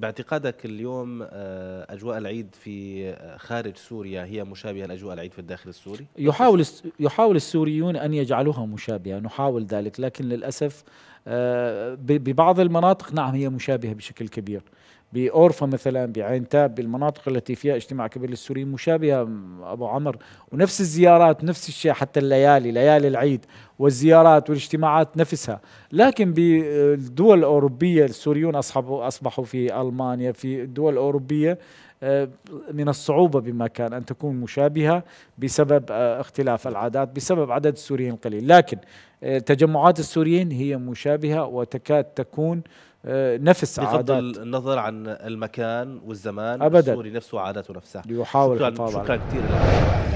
باعتقادك اليوم آه، اجواء العيد في آه، خارج سوريا هي مشابهه لاجواء العيد في الداخل السوري؟ يحاول يحاول السوريون ان يجعلوها مشابهه، نحاول ذلك لكن للاسف آه، ببعض المناطق نعم هي مشابهة بشكل كبير بأورفا مثلا بعين تاب بالمناطق التي فيها اجتماع كبير للسوريين مشابهة أبو عمر ونفس الزيارات نفس الشيء حتى الليالي ليالي العيد والزيارات والاجتماعات نفسها لكن بالدول الأوروبية السوريون أصحبوا أصبحوا في ألمانيا في الدول الأوروبية آه، من الصعوبة بما كان أن تكون مشابهة بسبب آه، اختلاف العادات بسبب عدد السوريين القليل لكن تجمعات السوريين هي مشابهة وتكاد تكون آه، نفس عادات بغض النظر عن المكان والزمان أبدا السوري نفسه وعاداته نفسها يحاول شكرا, شكرا كثير لك